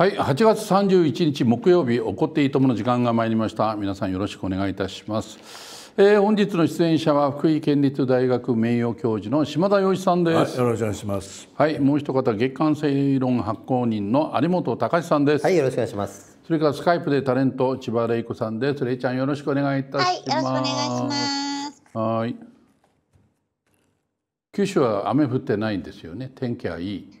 はい、8月31日木曜日起こっていいともの時間が参りました。皆さんよろしくお願いいたします。えー、本日の出演者は福井県立大学名誉教授の島田洋一さんです、はい、よろしくお願いします。はい、もう一方月刊正論発行人の有本隆さんです。はい、よろしくお願いします。それからスカイプでタレント千葉玲子さんです。玲ちゃんよろしくお願いいたします。はい、よろしくお願いします。はい。九州は雨降ってないんですよね。天気はいい。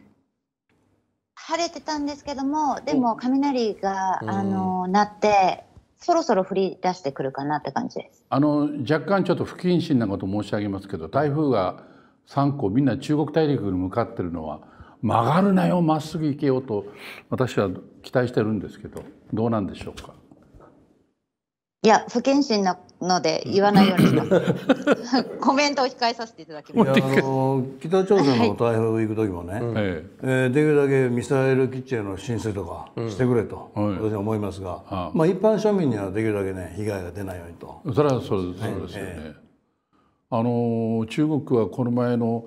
晴れてたんですけども、でも雷が、うん、あの鳴って、そろそろ降り出してくるかなって感じです。あの若干ちょっと不謹慎なこと申し上げますけど、台風が3個みんな中国大陸に向かってるのは曲がるなよまっすぐ行けよと私は期待してるんですけど、どうなんでしょうか。いや、不謹慎なので言わないようにします。コメントを控えさせていただきます。あの北朝鮮の台風行く時もね、はい、えー、できるだけミサイル基地への浸水とかしてくれと、私は思いますが、はい、まあ一般庶民にはできるだけね被害が出ないようにと。それはそうですそうですよね。えー、あの中国はこの前の、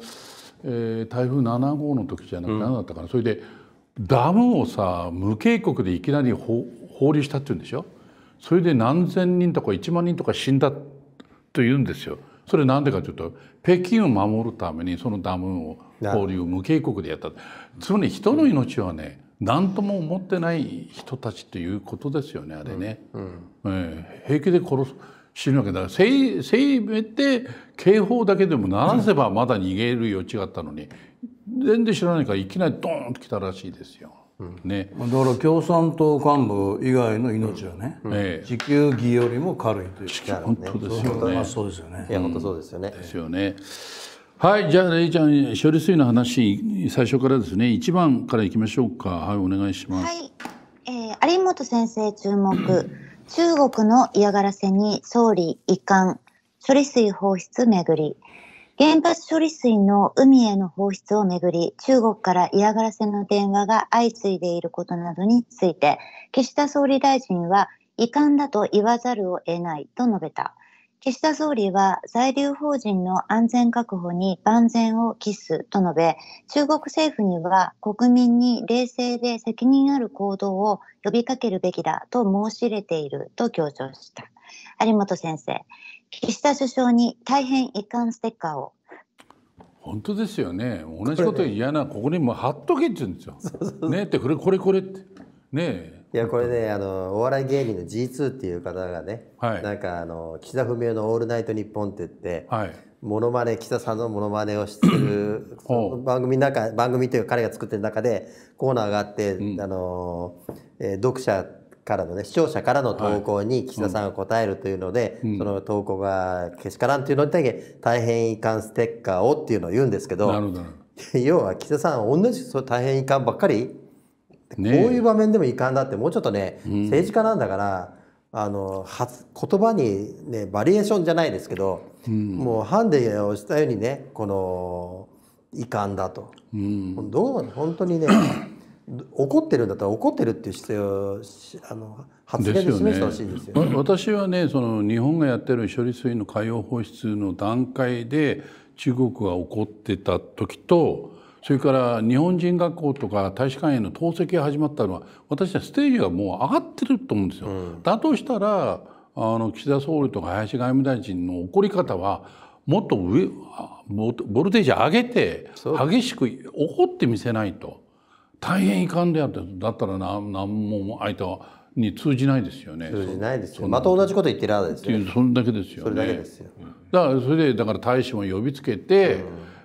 えー、台風7号の時じゃなくて、何だったかな、それでダムをさ無警告でいきなり放流したって言うんでしょ。それで何千人とか1万人とか死んだというんですよ。それなんでかというと北京を守るためにそのダムを放流無警告でやったつまり人の命はね何とも思ってない人たちということですよねあれね、うんうん、平気で殺す死ぬわけだからせせめて警報だけでも鳴らせばまだ逃げる余地があったのに、全然知らないからいきなりドーンと来たらしいですよ。ね、だから共産党幹部以外の命はね、地球儀よりも軽いという本当ですよね。そうですよね。いや本当そうですよね。ですよね。はいじゃあレイちゃん処理水の話最初からですね一番からいきましょうかはいお願いします。はい、えー、有本先生注目中国の嫌がらせに総理遺憾処理水放出めぐり原発処理水の海への放出をめぐり、中国から嫌がらせの電話が相次いでいることなどについて、岸田総理大臣は遺憾だと言わざるを得ないと述べた。岸田総理は在留邦人の安全確保に万全を期すと述べ、中国政府には国民に冷静で責任ある行動を呼びかけるべきだと申し入れていると強調した。有本先生、岸田首相に大変遺憾ステッカーを本当ですよね同じこと嫌なここにも貼っとけって言うんですよ。ねってこれこれこれってねいやこれねあのお笑い芸人の G2 っていう方がね、はい、なんかあの岸田文雄の「オールナイトニッポン」って言って、はい、モノマネ岸田さんのものまねをしてる番組の中番組というか彼が作ってる中でコーナーがあって、うん、あのえー、読者からのね視聴者からの投稿に岸田さんが答えるというので、はいうん、その投稿がけしからんというのに対して大変遺憾ステッカーをっていうのを言うんですけど 要は岸田さん同じそう大変遺憾ばっかり、ね、こういう場面でも遺憾だってもうちょっとね、うん、政治家なんだから。あの言葉に、ね、バリエーションじゃないですけど、うん、もうハンデをしたようにねこの遺憾だと、うん、どう本当にね怒ってるんだったら怒ってるっていう姿勢をあの発言で示してほしいですよね、ね、私はねその日本がやってる処理水の海洋放出の段階で中国が怒ってた時とそれから日本人学校とか大使館への投石が始まったのは私はステージがもう上がってると思うんですよ。うん、だとしたらあの岸田総理とか林外務大臣の怒り方はもっと上ボルテージ上げて激しく怒ってみせないと。大変遺憾であってだったら何何も相手はに通じないですよね。通じないですよ。また同じこと言ってるわけですよ、ね。それだけですよ、ね、それだけですよ。だからそれでだから大使も呼びつけて、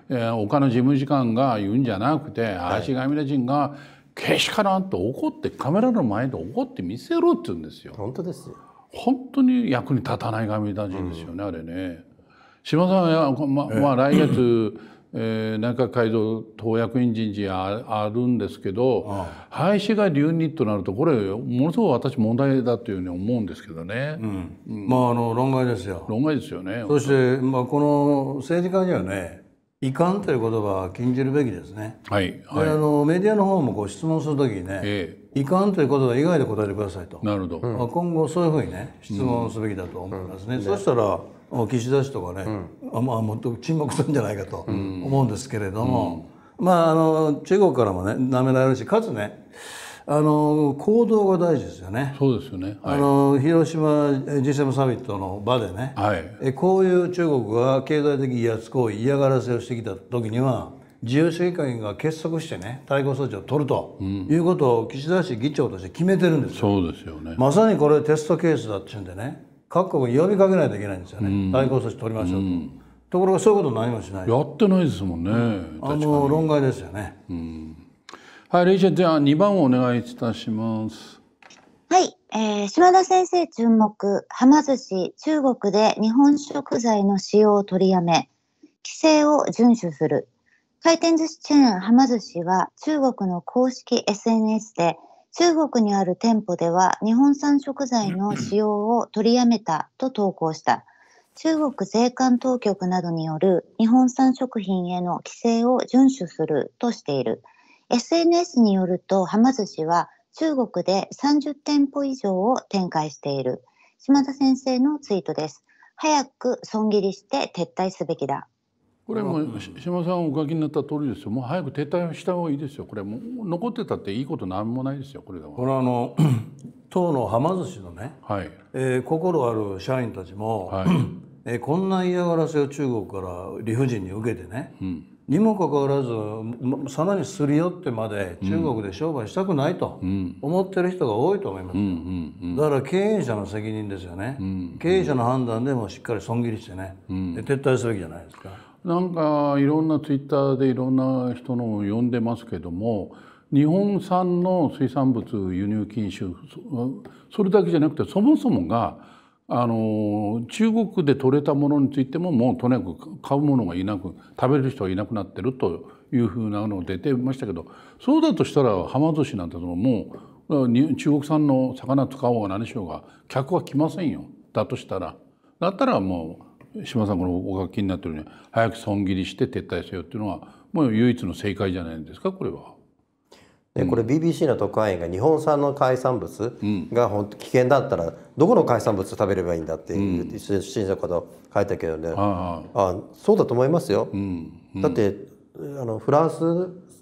うん、えー、他の事務次官が言うんじゃなくて、林外務大臣がけしからんと怒ってカメラの前で怒って見せろって言うんですよ。本当ですよ。本当に役に立たない外務大臣ですよね、うん、あれね。島さんは、や、ままあ、来月 えー、内閣改造党役員人事ああるんですけど廃止が留任となるとこれものすごく私問題だというふうに思うんですけどね、まああの論外ですよ論外ですよねそして、まあ、この政治家にはね遺憾という言葉は禁じるべきですね、はいはい、あのメディアの方もこう質問するときにね、ええ、遺憾という言葉以外で答えてくださいとなるほど、まあ、今後そういうふうにね質問すべきだと思いますね、うん、そうしたら岸田氏とかね、まあ、もっと沈黙するんじゃないかと思うんですけれども、うん、まあ、あの中国からもねなめられるしかつねあの行動が大事ですよね。そうですよね。はい、あの広島 G7 サミットの場でね、はい、えこういう中国が経済的威圧行為嫌がらせをしてきた時には自由主義会が結束してね対抗措置を取るということを岸田氏議長として決めてるんですよ。そうですよね。まさにこれテストケースだっていうんでね、各国に呼びかけないといけないんですよね。うん、対抗措置取りましょうと。うんところがそういうこと何もしないやってないですもんね、うん、あの論外ですよね、うん、はいレイちゃんじゃあ2番をお願いいたしますはい、えー、島田先生注目はま寿司中国で日本食材の使用を取りやめ規制を遵守する回転寿司チェーンはま寿司は中国の公式 SNS で中国にある店舗では日本産食材の使用を取りやめたと投稿した中国税関当局などによる日本産食品への規制を遵守するとしている。SNS によると、はま寿司は中国で30店舗以上を展開している。島田先生のツイートです。早く損切りして撤退すべきだ。これも島さんお書きになった通りですよ。もう早く撤退した方がいいですよ。これも残ってたっていいことなんもないですよ。これは。これあの当 のはま寿司のね、はいえー、心ある社員たちも、はい えこんな嫌がらせを中国から理不尽に受けてね、うん、にもかかわらずさらにすり寄ってまで中国で商売したくないと思ってる人が多いと思います、だから経営者の責任ですよね、経営者の判断でもしっかり損切りしてね、撤退すべきじゃないですか。なんかいろんなツイッターでいろんな人のを呼んでますけども日本産の水産物輸入禁止それだけじゃなくてそもそもがあの中国で取れたものについてももうとにかく買うものがいなく食べる人がいなくなってるというふうなのを出てましたけどそうだとしたらはま寿司なんてもう中国産の魚使おうが何しようが客は来ませんよだとしたらだったらもう島さんこのお書きになってるように早く損切りして撤退せよっていうのはもう唯一の正解じゃないんですかこれは。でこれ BBC の特派員が日本産の海産物が本当危険だったらどこの海産物食べればいいんだっていう出身者のと書いたけどね、ああそうだと思いますよ、だってあのフランス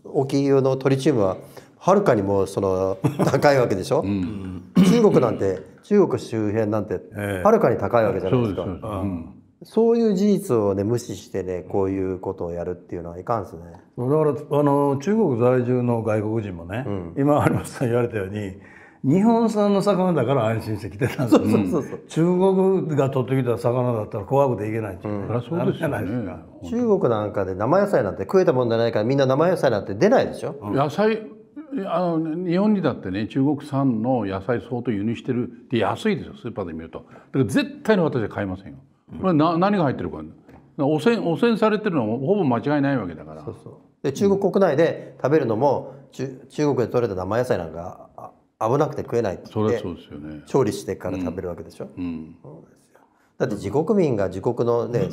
沖のトリチウムははるかにもうその 高いわけでしょ、うん、中国なんて中国周辺なんてはるかに高いわけじゃないですか。そういう事実をね無視してねこういうことをやるっていうのはいかんですね。だからあの中国在住の外国人もね、うん、今有松さん言われたように日本産の魚だから安心して来てたんですけど、うん、中国が取ってきた魚だったら怖くていけないっていう、うん、そうですじゃ中国なんかで生野菜なんて食えたもんじゃないからみんな生野菜なんて出ないでしょ、うん、野菜あの日本にだってね中国産の野菜相当輸入してるで安いですよスーパーで見るとだから絶対に私は買いませんよこれな何が入ってるか汚染汚染されてるのはほぼ間違いないわけだからそうそうで中国国内で食べるのも、うん、中国で採れた生野菜なんか危なくて食えないってそうですよ、ね、調理してから食べるわけでしょ、うん、そうですだって自国民が自国のね、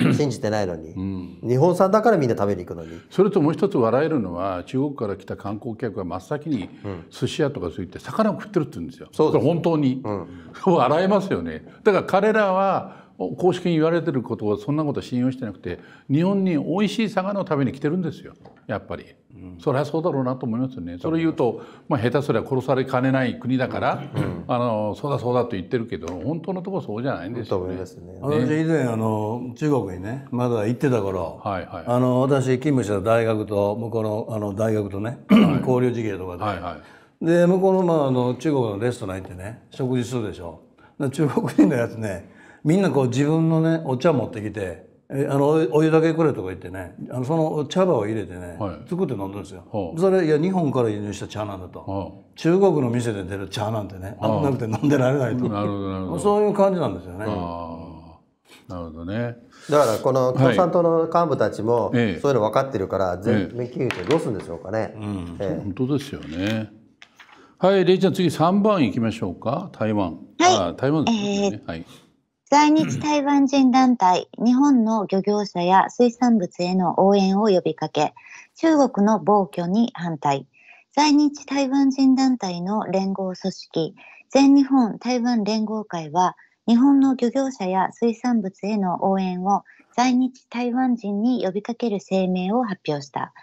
うん、信じてないのに、うん、日本産だからみんな食べに行くのにそれともう一つ笑えるのは中国から来た観光客が真っ先に寿司屋とかそういって魚を食ってるって言うんですよ、それ本当に、うん、笑えますよねだから彼らは公式に言われてることはそんなこと信用してなくて日本に美味しい魚を食べに来てるんですよやっぱり、うん、そりゃそうだろうなと思いますよねそれ言うと、まあ、下手すりゃ殺されかねない国だから、うん、あのそうだそうだと言ってるけど本当のところそうじゃないんですよね。すね私以前あの中国にねまだ行ってた頃、はいはい、あの私勤務した大学と向こうのあの大学とね、はい、交流事業とかで。はいはいで向こうの,、まあ、あの中国のレストラン行ってね食事するでしょ中国人のやつねみんなこう自分のねお茶持ってきてえあのお湯だけくれとか言ってねあのその茶葉を入れてね、はい、作って飲んでるんですよ、はあ、それいや日本から輸入した茶なんだと、はあ、中国の店で出る茶なんてね、危なくて飲んでられないと なるほどなるほどそういう感じなんですよね。なるほどねだからこの共産党の幹部たちも、そういうの分かってるから全面禁融ってどうするんでしょうかね。ええうん本当ですよねはい、レイちゃん次3番いきましょうか台湾。はい、あ台湾ですね、えー、はい在日台湾人団体、日本の漁業者や水産物への応援を呼びかけ、中国の暴挙に反対、在日台湾人団体の連合組織、全日本台湾連合会は、日本の漁業者や水産物への応援を在日台湾人に呼びかける声明を発表した。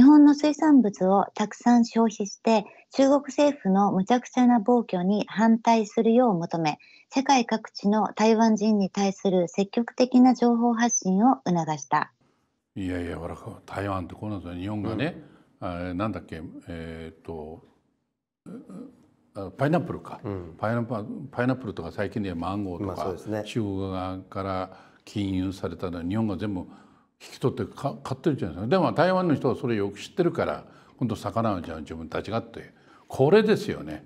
日本の水産物をたくさん消費して中国政府の無茶苦茶な暴挙に反対するよう求め世界各地の台湾人に対する積極的な情報発信を促したいやいやほら台湾ってこうなんですよ日本がね、うん、なんだっけえー、っとパイナップルか、うん、パイナップルとか最近ではマンゴーとか、まあね、中国側から禁輸されたのは日本が全部引き取ってか買ってるじゃないですかでも台湾の人はそれよく知ってるから本当魚はじゃあ自分たちがってこれですよね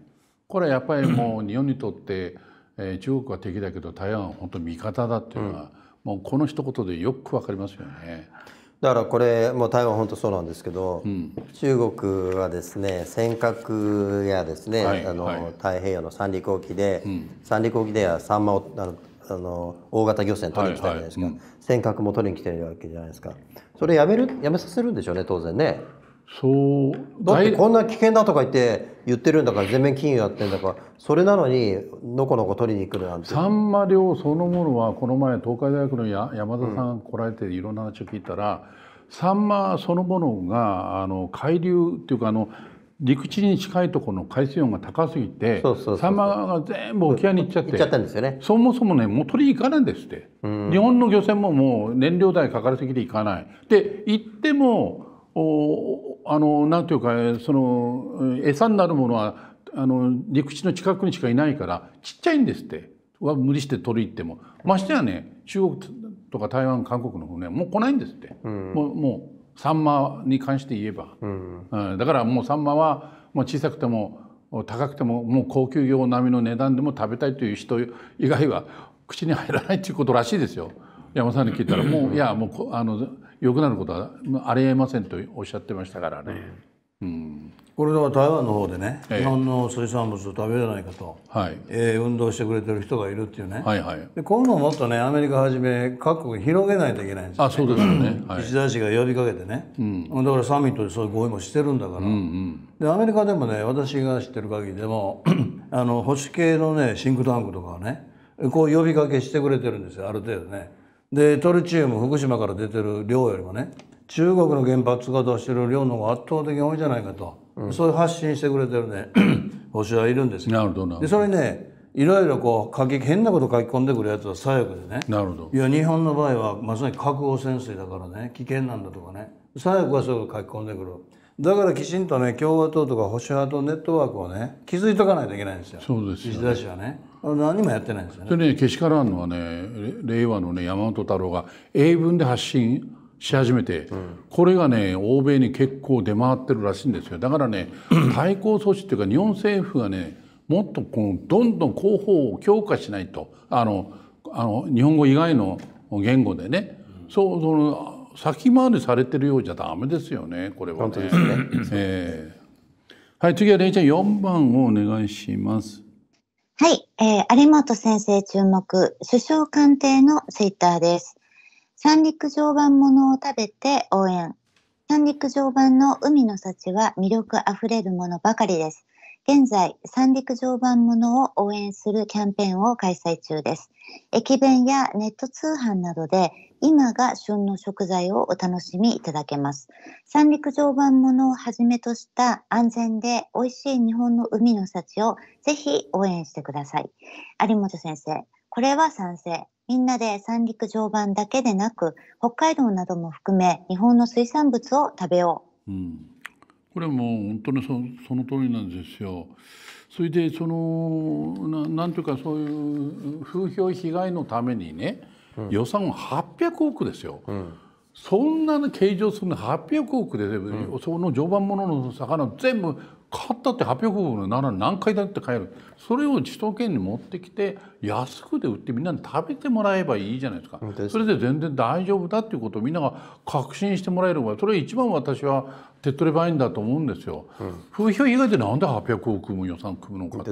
これはやっぱりもう日本にとって、えー、中国は敵だけど台湾は本当味方だっていうのは、うん、もうこの一言でよくわかりますよね。だからこれもう台湾本当そうなんですけど、うん、中国はですね尖閣やですね、はい、あの、はい、太平洋の三陸沖で、うん、三陸沖ではサンマをあのあの大型漁船取りに来たじゃないですか、はいはいうん、尖閣も取りに来てるわけじゃないですかそれやめるやめさせるんでしょうね当然ねそうだってこんな危険だとか言って言ってるんだから全面禁輸やってんだからそれなのにのこのこ取りに来るなんてサンマ漁そのものはこの前東海大学の山田さん来られていろんな話を聞いたら、うん、サンマそのものがあの海流っていうかあの陸地に近いところの海水温が高すぎてサンマが全部沖合に行っちゃって行っちゃったんですよねそもそもねもう取り行かないんですって日本の漁船ももう燃料代かかりすぎて行かないで行ってもおあのなんていうかその餌になるものはあの陸地の近くにしかいないからちっちゃいんですっては無理して取り行ってもましてやね中国とか台湾韓国の船もう来ないんですって、もうもうサンマに関して言えば、うん、うん、だからもうサンマはもう小さくても高くてももう高級魚並みの値段でも食べたいという人以外は 口に入らないということらしいですよ山さんに聞いたらもういやもうあの良くなることはありえませんとおっしゃってましたからね。うん、これは台湾の方でね、え日本の水産物を食べれないかと、はいえー、運動してくれてる人がいるっていうね、はいはい、でこういうのをもっとねアメリカはじめ各国広げないといけないんですよ、ね、あそうですよね、はい、岸田氏が呼びかけてね、うん、だからサミットでそういう合意もしてるんだから、うんうん、でアメリカでもね私が知ってる限りでも あの保守系のねシンクタンクとかはねこう呼びかけしてくれてるんですよある程度ね。でトリチウム福島から出てる量よりもね中国の原発が出してる量の方が圧倒的に多いじゃないかと、うん、そういう発信してくれてるね保守はいるんですなるほどでそれねいろいろこう書き変なこと書き込んでくるやつは左翼でねなるほどいや日本の場合はまさに核汚染水だからね危険なんだとかね左翼はそういうこと書き込んでくるだからきちんとね共和党とか保守派とネットワークをね気づいとかないといけないんですよそうですよ、ね、石田氏はね何もやってないんですよねそれねけしからんのはね令和のね山本太郎が英文で発信し始めて、うん、これがね欧米に結構出回ってるらしいんですよだからね 対抗措置っていうか日本政府がねもっとこのどんどん広報を強化しないとあのあの日本語以外の言語でね、うん、そうその先回りされてるようじゃダメですよねこれは、ね、本当ですね、えー、はい次はれいちゃん4番をお願いしますはい、えー、有本先生注目首相官邸のツイッターです三陸常磐ものを食べて応援。三陸常磐の海の幸は魅力あふれるものばかりです。現在、三陸常磐ものを応援するキャンペーンを開催中です。駅弁やネット通販などで今が旬の食材をお楽しみいただけます。三陸常磐ものをはじめとした安全で美味しい日本の海の幸をぜひ応援してください。有本先生、これは賛成。みんなで三陸常磐だけでなく、北海道なども含め、日本の水産物を食べよう。うん、これも本当にそその通りなんですよ。それでそのななんというかそういう風評被害のためにね、うん、予算800億ですよ。うんそんなの計上するの800億で、うん、その常磐ものの魚全部買ったって800億のなら何回だって買えるそれを首都圏に持ってきて安くで売ってみんなに食べてもらえばいいじゃないですかそれで全然大丈夫だっていうことをみんなが確信してもらえるばそれ一番私は手っ取り早いんだと思うんですよ。うん、風評被害でなんで八百億も予算組むのかって。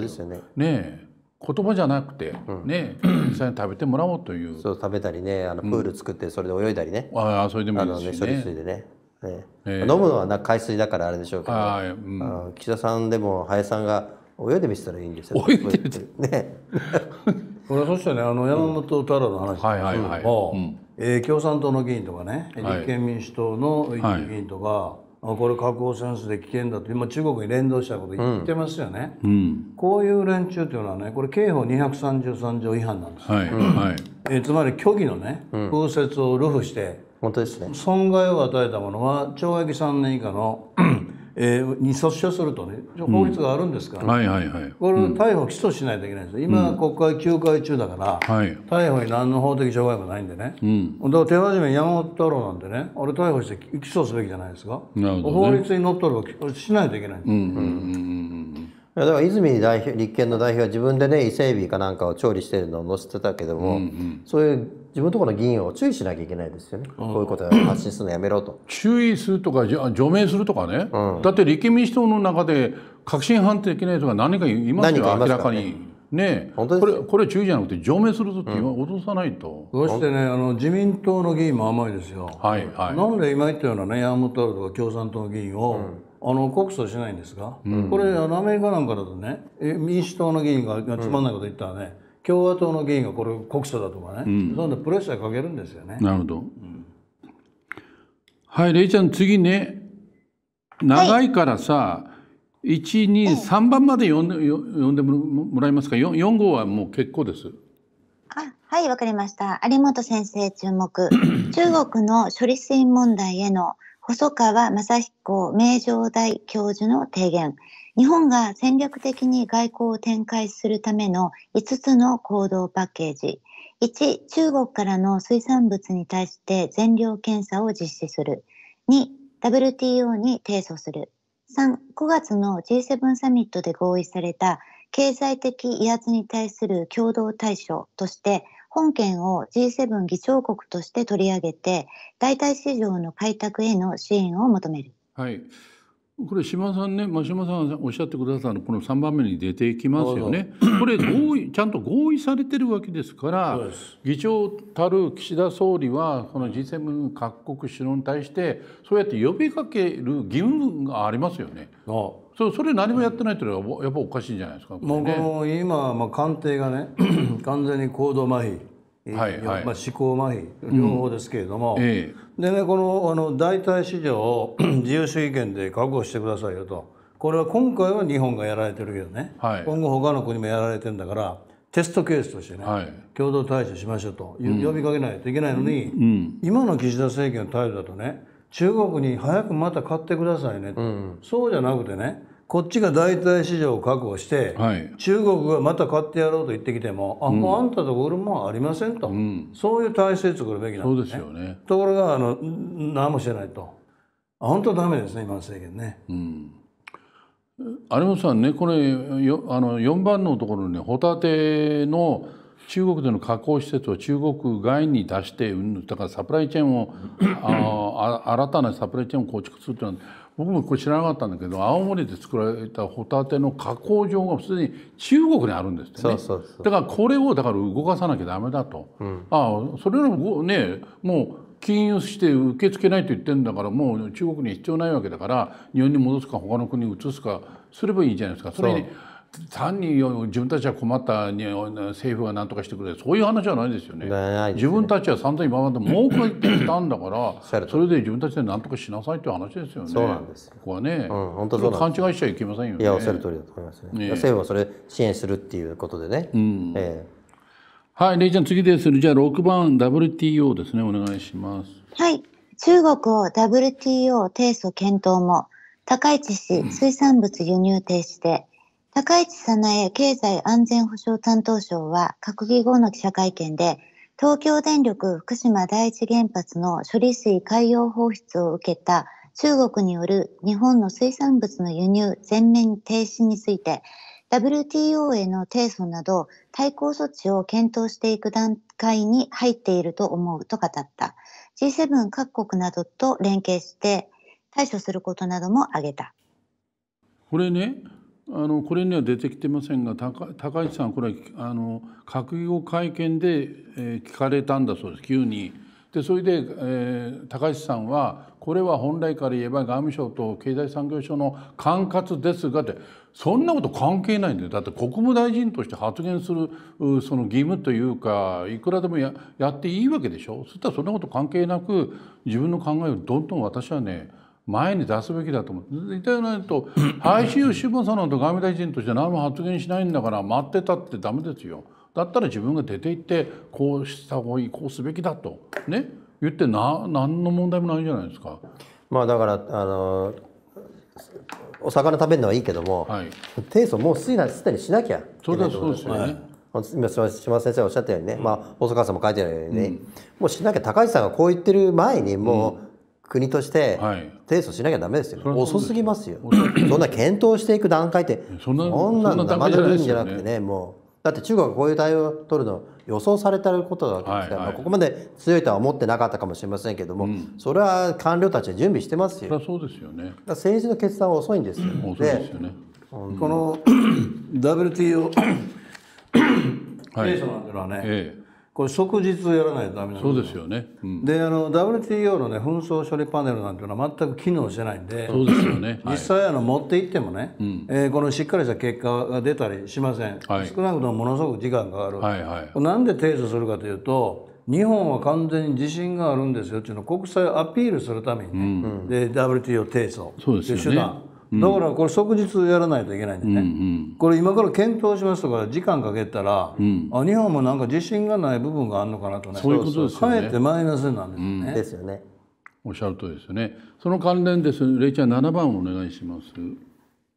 ね言葉じゃなくて、うん、ね 実際に食べてもらおうというそう食べたりねあのプール作ってそれで泳いだりね、うん、ああそれでもいいですねね処理水でねね、えー、飲むのはな海水だからあれでしょうけど、あうん、岸田さんでも林さんが泳いでみせたらいいんですよ。泳いでみて ね。こ れそしてねあの山本太郎の話、うん、はいはいはい。うん、えー、共産党の議員とかね、立憲民主党の議員とか、はあこれ核汚染水で危険だと今中国に連動したこと言ってますよね、うん、こういう連中というのはねこれ刑法233条違反なんです、はいはい、えつまり虚偽のね、風説を流布して、本当ですね損害を与えたものは懲役3年以下のえー、に訴訟するとね法律があるんですから、はいはいはい、これ逮捕起訴しないといけないんですよ今、国会休会中だから、逮捕に何の法的障害もないんでね、うん、だから手始め山本太郎なんてねあれ逮捕して起訴すべきじゃないですか、法律にのっとるしないといけないんです、うんいやだから泉代表立憲の代表は自分でね伊勢エビかなんかを調理してるのを載せてたけども、うんうん、そういう自分のところの議員を注意しなきゃいけないですよね、こういうことを発信するのやめろと。注意するとか除名するとかね、うん、だって立憲民主党の中で確信犯的ないつが何かいますよ、かすね、明らかに。ね、これこれ注意じゃなくて除名するぞって今、脅さないとそしてねあの自民党の議員も甘いですよ、はいはい、なんで今言ったようなね山本太郎とか共産党の議員を、うんあの告訴しないんですか、うん、これあのアメリカなんかだとね民主党の議員がつまんないこと言ったらね、うん、共和党の議員がこれ告訴だとかね、うん、そういのプレッシャーかけるんですよね。なるほど、はいレイちゃん次ね長いからさ、はい、123番まで読んで読んでもらえますか 4, 4号はもう結構です。あはいわかりました有本先生注目 中国の処理水問題への細川正彦名城大教授の提言、日本が戦略的に外交を展開するための5つの行動パッケージ。1、中国からの水産物に対して全量検査を実施する。2、WTO に提訴する。3、5月の G7 サミットで合意された経済的威圧に対する共同対処として本件を G7 議長国として取り上げて、代替市場の開拓への支援を求める。はい、これ島さんね、まあ、島さんがおっしゃってくださったのこの3番目に出てきますよね、これ合意 ちゃんと合意されてるわけですから、議長たる岸田総理は、この G7 各国首脳に対して、そうやって呼びかける義務がありますよね。あそそれ何もやってないというのはやっぱおかしいんじゃないですか、ね、もうこの今、まあ、官邸がね 完全に行動麻痺はいはいまあ、思考麻痺両方ですけれども、うん、でねこのあの代替市場を 自由主義権で確保してくださいよとこれは今回は日本がやられてるけどね、はい、今後他の国もやられてるんだからテストケースとしてね、はい、共同対処しましょうと、うん、呼びかけないといけないのに、うん、今の岸田政権の態度だとね中国に早くまた買ってくださいね、うん、そうじゃなくてねこっちが代替市場を確保して、はい、中国がまた買ってやろうと言ってきても、あ、うん、もうあんたとこ俺もありませんと、うん、そういう体制作るべきなんですね。そうですよねところがあの何もしてないと、あ本当ダメですね今の政権ね。うん有本さんねこれよあの4番のところにねホタテの中国での加工施設を中国外に出してだからサプライチェーンをあ新たなサプライチェーンを構築するというのは僕もこれ知らなかったんだけど青森で作られたホタテの加工場が普通に中国にあるんですってねだからこれをだから動かさなきゃダメだと、うん、ああそれをねもう禁輸して受け付けないと言ってんだからもう中国に必要ないわけだから日本に戻すか他の国に移すかすればいいじゃないですか。それに、単に自分たちは困った政府が何とかしてくれそういう話じゃないですよね、ね、自分たちは散々今まで文句言ってきたんだから それで自分たちで何とかしなさいという話ですよねそうなんですここはね、うん、本当勘違いしちゃいけませんよねいやおっしゃる通りだと思いますね、ね、政府はそれ支援するっていうことでね、うんえー、はいレイちゃん次ですじゃあ6番 WTO ですねお願いしますはい中国を WTO 提訴検討も高市氏水産物輸入停止で、うん高市早苗経済安全保障担当省は閣議後の記者会見で、東京電力福島第一原発の処理水海洋放出を受けた中国による日本の水産物の輸入全面停止について、WTO への提訴など対抗措置を検討していく段階に入っていると思うと語った。G7 各国などと連携して対処することなども挙げた。これね、あのこれには出てきてませんが高高市さんこれあの閣議後会見で、えー、聞かれたんだそうです急に。でそれで、えー、高橋さんはこれは本来から言えば外務省と経済産業省の管轄ですがってそんなこと関係ないんだよだって国務大臣として発言するその義務というかいくらでもややっていいわけでしょそしたらそんなこと関係なく自分の考えをどんどん私はね前に出すべきだと思って絶対ないと配信を渋さなんと外務大臣として何も発言しないんだから待ってたってダメですよだったら自分が出て行ってこうした方がいいこうすべきだとね言ってな何の問題もないじゃないですか。まあだからあのお魚食べるのはいいけども、はい、提訴もうすでにしなきゃそうですそうですよね。はい今島先生がおっしゃったようにね、まあ、細川さんも書いてあるようにね、うん、もうしなきゃ高橋さんがこう言ってる前にもう、うん国として提訴しなきゃダメですよ、はい、遅すぎますよそんな検討していく段階ってそんなんな生ぬいんじゃなくてね、もうだって中国がこういう対応を取るの予想されてることだわけですから、はいはい、ここまで強いとは思ってなかったかもしれませんけども、うん、それは官僚たちは準備してますよ。そうですよね、政治の決断は遅いんですよ、遅いですよね。この WTO 提訴なんていうのはね、ええこれ即日やらないとダメなんそうですよね、うん、であの WTO のね紛争処理パネルなんていうのは全く機能してないんでそうですよね、はい、実際あの持っていってもね、うん、えー、このしっかりした結果が出たりしません、はい、少なくともものすごく時間がかかる、はいはい、なんで提訴するかというと日本は完全に自信があるんですよっていうのを国際アピールするためにね、うん、で WTO 提訴そうですね手段だからこれ即日やらないといけないんでね、うんうん、これ今から検討しますとか時間かけたら、うん、あ日本もなんか自信がない部分があるのかなとねそういうことですよねかえってマイナスなんですよね。うん、ですよね。おっしゃる通りですよね。その関連です。レイちゃん7番お願いします。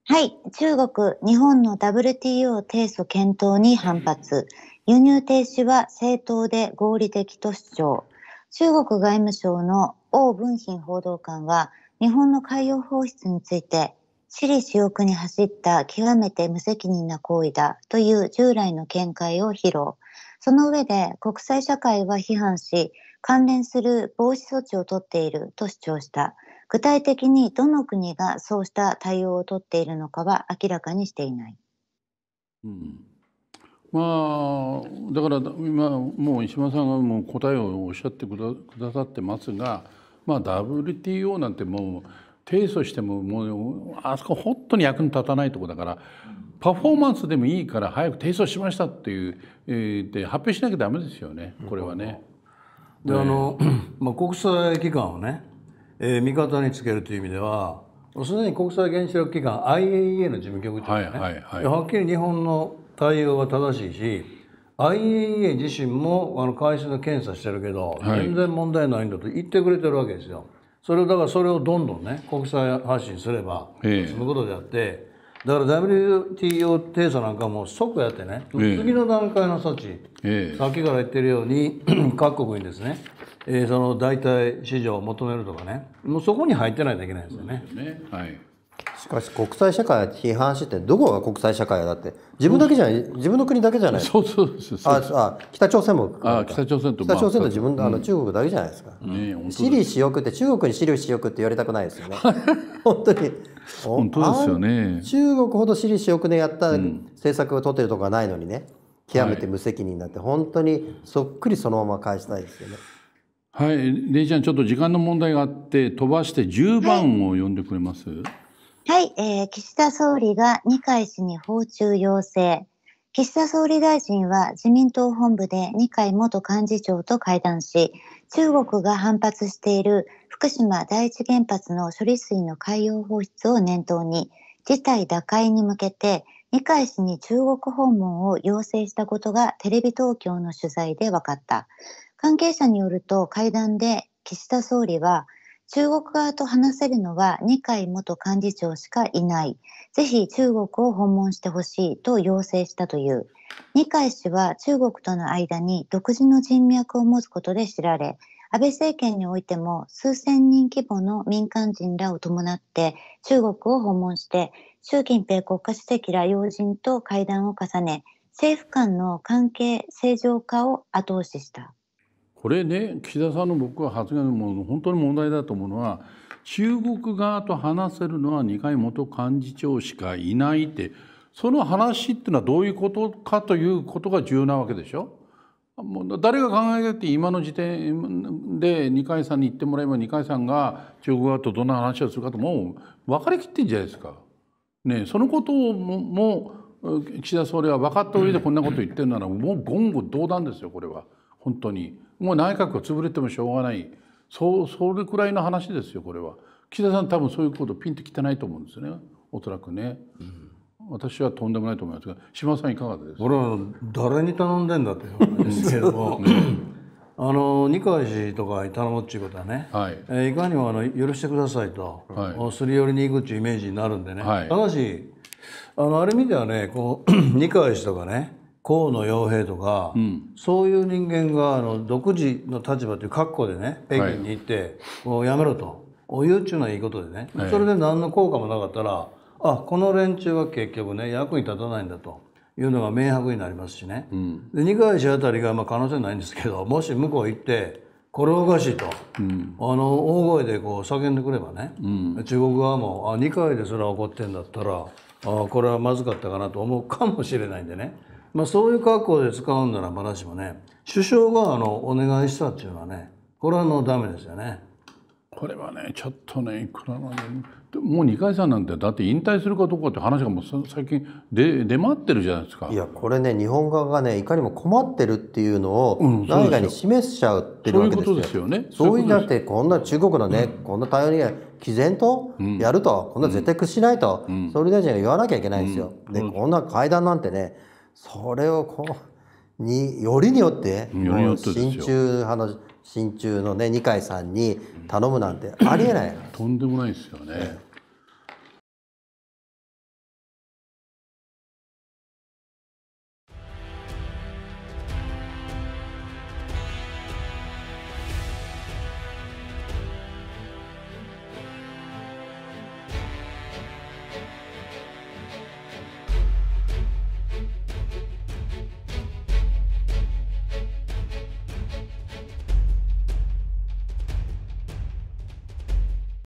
はい。中国、日本の WTO 提訴検討に反発。輸入停止は正当で合理的と主張。中国外務省の王文賓報道官は、日本の海洋放出について、私利私欲に走った極めて無責任な行為だという従来の見解を披露。その上で国際社会は批判し、関連する防止措置を取っていると主張した。具体的にどの国がそうした対応を取っているのかは明らかにしていない。うん、まあだから今もう石間さんがもう答えをおっしゃってくださってますが、まあ、WTO なんてもう提訴してももうあそこ本当に役に立たないとこだからパフォーマンスでもいいから早く提訴しましたっていう、えー、で発表しなきゃだめですよねこれはね。であの、まあ、国際機関をね、えー、味方につけるという意味ではすでに国際原子力機関 IAEA の事務局長がね、はいはいはい、はっきり日本の対応は正しいし IAEA 自身もあの会社の検査してるけど、全然問題ないんだと言ってくれてるわけですよ。それをだからそれをどんどんね国際発信すれば、済むそのことであってだから WTO 提訴なんかも即やってね、え、次の段階の措置、さっきから言ってるように 各国にですね、えー、その代替市場を求めるとかねもうそこに入ってないといけないんですよね。ねはいしかし国際社会批判してどこが国際社会だって自分だけじゃない、自分の国だけじゃないそうそうですああ北朝鮮もあ北朝鮮と、北朝鮮と自分、あの中国だけじゃないですか、私利私欲って中国に私利私欲って言われたくないですよね 本当に 本当ですよね中国ほど私利私欲でやった政策を取ってるとこがないのにね極めて無責任だって、本当にそっくりそのまま返したいですよねはい、レイちゃんちょっと時間の問題があって飛ばして10番を呼んでくれます、はい、えー、岸田総理が二階氏に訪中要請。岸田総理大臣は自民党本部で二階元幹事長と会談し、中国が反発している福島第一原発の処理水の海洋放出を念頭に、事態打開に向けて二階氏に中国訪問を要請したことがテレビ東京の取材で分かった。関係者によると会談で岸田総理は中国側と話せるのは二階元幹事長しかいない。ぜひ中国を訪問してほしいと要請したという。二階氏は中国との間に独自の人脈を持つことで知られ、安倍政権においても数千人規模の民間人らを伴って中国を訪問して、習近平国家主席ら要人と会談を重ね、政府間の関係正常化を後押しした。これね岸田さんの僕は発言も本当に問題だと思うのは中国側と話せるのは二階元幹事長しかいないってその話っていうのはどういうことかということが重要なわけでしょ。もう誰が考えたって今の時点で二階さんに言ってもらえば二階さんが中国側とどんな話をするかともう分かりきってんじゃないですか。ね、そのことをもう岸田総理は分かった上でこんなこと言ってるならもう言語道断ですよこれは本当に。もう内閣が潰れてもしょうがないそうそれくらいの話ですよこれは岸田さん多分そういうことピンときてないと思うんですよねおそらくね、うん、私はとんでもないと思いますが島田さんいかがですか俺は誰に頼んでんだって思うんですけども、あの二階氏とかに頼むっちゅうことはね、はいえー、いかにもあの許してくださいと、はい、すり寄りに行くっちゅうイメージになるんでね、はい、ただしあのあれ見てはねこう 二階氏とかね河野洋平とか、うん、そういう人間があの独自の立場という格好でね北京に行って、はい、うやめろというっちゅうのはいいことでね、はい、それで何の効果もなかったらあこの連中は結局ね役に立たないんだと。いうのが明白になりますしね、うん、で二階氏あたりが、まあ、可能性ないんですけどもし向こう行ってこれおかしいと、うん、あの大声でこう叫んでくればね、うん、中国側もあ二回ですら怒ってんだったらあこれはまずかったかなと思うかもしれないんでねまあ、そういう格好で使うんならまだしもね首相があのお願いしたっていうのはねこれはのダメですよね。これはねちょっとねいくらなんでもう二階さんなんてだって引退するかどうかって話がもう最近で出回ってるじゃないですかいやこれね日本側がねいかにも困ってるっていうのを内外に示しちゃうってるわけですよ,、ねそういうだってこんな中国のね、うん、こんな対応に毅然とやると、うん、こんな絶対屈しないと、うん、総理大臣が言わなきゃいけないんですよ、でこんな会談なんてねそれをこうによりによって親中派の親中のね二階さんに頼むなんてありえない、とんでもないですよね。